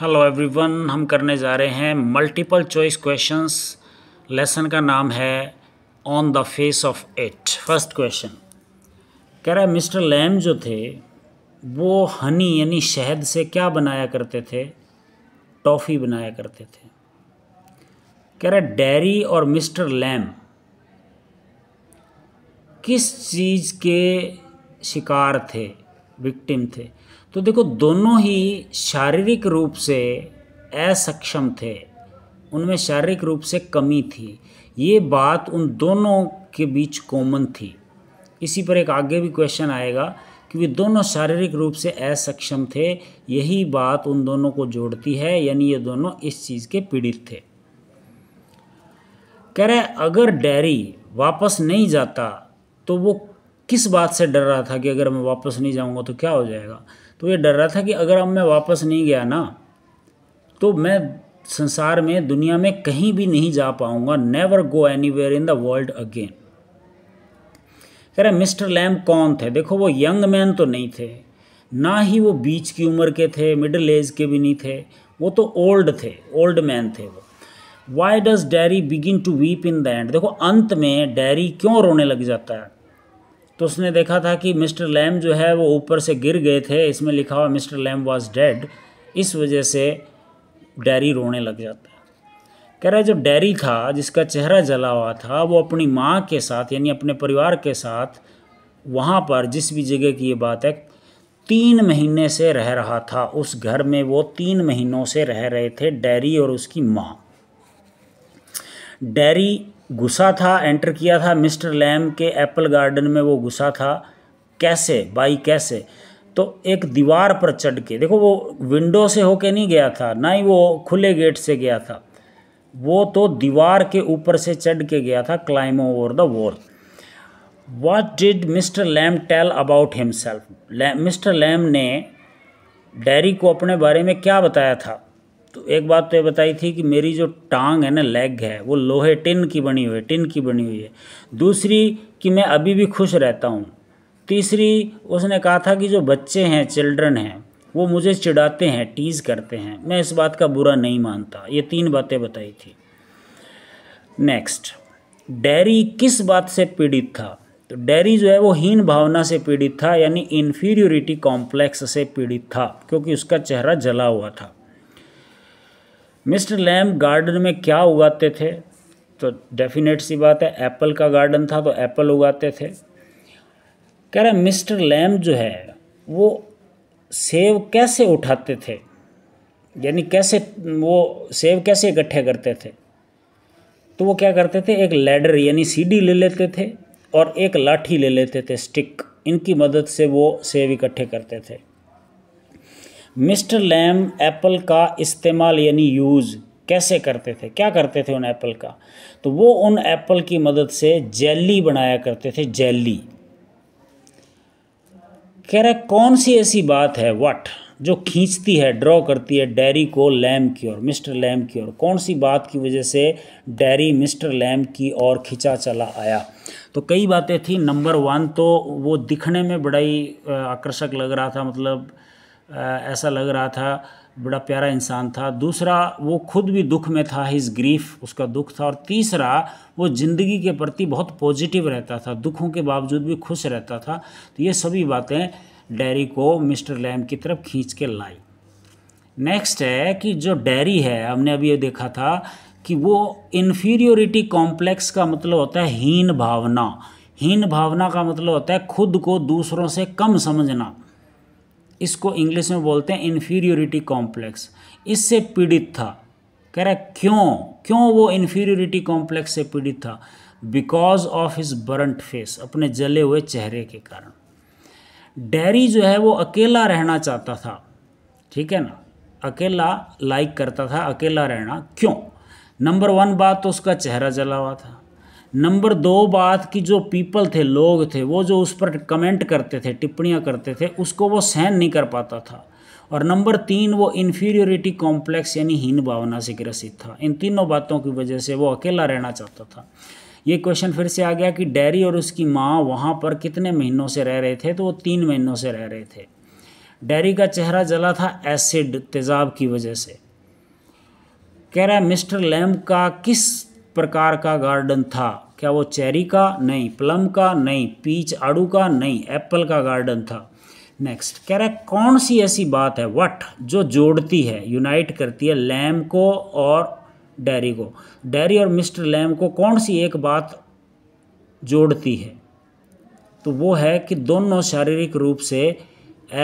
hello everyone हम करने जा रहे हैं मल्टीपल चॉइस क्वेश्चंस लेसन का नाम है on the face of it first question कह रहा है मिस्टर लैम जो थे वो हनी यानी शहद से क्या बनाया करते थे टॉफ़ी बनाया करते थे कह रहा है डेरी और मिस्टर लैम किस चीज़ के शिकार थे विक्टिम थे तो देखो दोनों ही शारीरिक रूप से असक्षम थे उनमें शारीरिक रूप से कमी थी ये बात उन दोनों के बीच कॉमन थी इसी पर एक आगे भी क्वेश्चन आएगा कि वे दोनों शारीरिक रूप से असक्षम थे यही बात उन दोनों को जोड़ती है यानी ये दोनों इस चीज़ के पीड़ित थे कह रहे अगर डैरी वापस नहीं जाता तो वो किस बात से डर रहा था कि अगर मैं वापस नहीं जाऊँगा तो क्या हो जाएगा तो ये डर रहा था कि अगर अब मैं वापस नहीं गया ना तो मैं संसार में दुनिया में कहीं भी नहीं जा पाऊंगा never go anywhere in the world again कह रहे मिस्टर लैम कौन थे देखो वो यंग मैन तो नहीं थे ना ही वो बीच की उम्र के थे मिडिल एज के भी नहीं थे वो तो ओल्ड थे ओल्ड मैन थे वो why does Derry begin to weep in the end देखो अंत में डैरी क्यों रोने लग जाता है तो उसने देखा था कि मिस्टर लैम जो है वो ऊपर से गिर गए थे इसमें लिखा हुआ मिस्टर लैम वॉज डेड इस वजह से डैरी रोने लग जाता है कह रहा है जो डैरी था जिसका चेहरा जला हुआ था वो अपनी माँ के साथ यानी अपने परिवार के साथ वहाँ पर जिस भी जगह की ये बात है तीन महीने से रह रहा था उस घर में वो तीन महीनों से रह रहे थे डैरी और उसकी माँ डैरी घुसा था एंटर किया था मिस्टर लैम के एप्पल गार्डन में वो घुसा था कैसे बाई कैसे तो एक दीवार पर चढ़ के देखो वो विंडो से होके नहीं गया था ना ही वो खुले गेट से गया था वो तो दीवार के ऊपर से चढ़ के गया था climb over the wall what did mister Lamb tell about himself mister Lamb ने डैरी को अपने बारे में क्या बताया था तो एक बात तो ये बताई थी कि मेरी जो टांग है ना लेग है वो लोहे टिन की बनी हुई है टिन की बनी हुई है दूसरी कि मैं अभी भी खुश रहता हूँ तीसरी उसने कहा था कि जो बच्चे हैं चिल्ड्रन हैं वो मुझे चिढ़ाते हैं टीज़ करते हैं मैं इस बात का बुरा नहीं मानता ये तीन बातें बताई थी नेक्स्ट डेरी किस बात से पीड़ित था तो डेरी जो है वो हीन भावना से पीड़ित था यानी इन्फीरियोरिटी कॉम्प्लेक्स से पीड़ित था क्योंकि उसका चेहरा जला हुआ था मिस्टर लैम गार्डन में क्या उगाते थे तो डेफिनेट सी बात है एप्पल का गार्डन था तो एप्पल उगाते थे कह रहे मिस्टर लैम जो है वो सेब कैसे उठाते थे यानी कैसे वो सेब कैसे इकट्ठे करते थे तो वो क्या करते थे एक लैडर यानी सीडी ले लेते थे और एक लाठी ले लेते थे स्टिक इनकी मदद से वो सेब इकट्ठे करते थे मिस्टर लैम एप्पल का इस्तेमाल यानी यूज़ कैसे करते थे क्या करते थे उन एप्पल का तो वो उन एप्पल की मदद से जेली बनाया करते थे जेली कह रहे कौन सी ऐसी बात है वट जो खींचती है ड्रॉ करती है डेरी को लैम की ओर मिस्टर लैम की ओर कौन सी बात की वजह से डैरी मिस्टर लैम की ओर खींचा चला आया तो कई बातें थी नंबर वन तो वो दिखने में बड़ा ही आकर्षक लग रहा था मतलब ऐसा लग रहा था बड़ा प्यारा इंसान था दूसरा वो खुद भी दुख में था हिज ग्रीफ उसका दुख था और तीसरा वो ज़िंदगी के प्रति बहुत पॉजिटिव रहता था दुखों के बावजूद भी खुश रहता था तो ये सभी बातें डैरी को मिस्टर लैम की तरफ खींच के लाई नेक्स्ट है कि जो डेरी है हमने अभी ये देखा था कि वो इन्फीरियोरिटी कॉम्प्लेक्स का मतलब होता है हीन भावना हीन भावना का मतलब होता है खुद को दूसरों से कम समझना इसको इंग्लिश में बोलते हैं इन्फीरियोरिटी कॉम्प्लेक्स इससे पीड़ित था कह रहा है क्यों क्यों वो इन्फीरियोरिटी कॉम्प्लेक्स से पीड़ित था because of his burnt face अपने जले हुए चेहरे के कारण डैरी जो है वो अकेला रहना चाहता था ठीक है ना अकेला लाइक करता था अकेला रहना क्यों नंबर वन बात तो उसका चेहरा जला हुआ था नंबर दो बात की जो पीपल थे लोग थे वो जो उस पर कमेंट करते थे टिप्पणियाँ करते थे उसको वो सहन नहीं कर पाता था और नंबर तीन वो इन्फीरियोरिटी कॉम्प्लेक्स यानी हीन भावना से ग्रसित था इन तीनों बातों की वजह से वो अकेला रहना चाहता था ये क्वेश्चन फिर से आ गया कि डैरी और उसकी माँ वहाँ पर कितने महीनों से रह रहे थे तो वो तीन महीनों से रह रहे थे डैरी का चेहरा जला था एसिड तेजाब की वजह से कह रहा है मिस्टर लैम्ब का किस प्रकार का गार्डन था क्या वो चेरी का नहीं प्लम का नहीं पीच आड़ू का नहीं एप्पल का गार्डन था नेक्स्ट कह रहा है कौन सी ऐसी बात है वट जो जोड़ती है यूनाइट करती है लैम को और डेरी को डेरी और मिस्टर लैम को कौन सी एक बात जोड़ती है तो वो है कि दोनों शारीरिक रूप से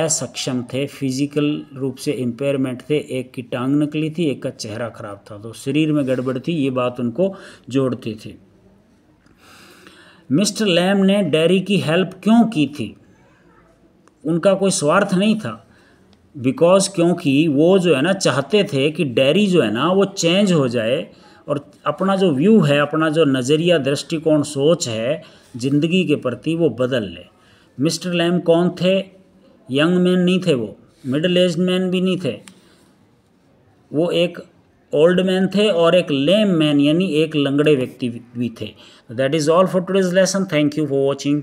असक्षम थे फिजिकल रूप से इम्पेयरमेंट थे एक की टांग नकली थी एक का चेहरा खराब था तो शरीर में गड़बड़ थी ये बात उनको जोड़ती थी मिस्टर लैम ने डेरी की हेल्प क्यों की थी उनका कोई स्वार्थ नहीं था बिकॉज क्योंकि वो जो है ना चाहते थे कि डैरी जो है ना वो चेंज हो जाए और अपना जो व्यू है अपना जो नज़रिया दृष्टिकोण सोच है ज़िंदगी के प्रति वो बदल ले मिस्टर लैम कौन थे यंग मैन नहीं थे वो मिडल एज मैन भी नहीं थे वो एक ओल्ड मैन थे और एक लेम मैन यानी एक लंगड़े व्यक्ति भी थे that is all for today's lesson thank you for watching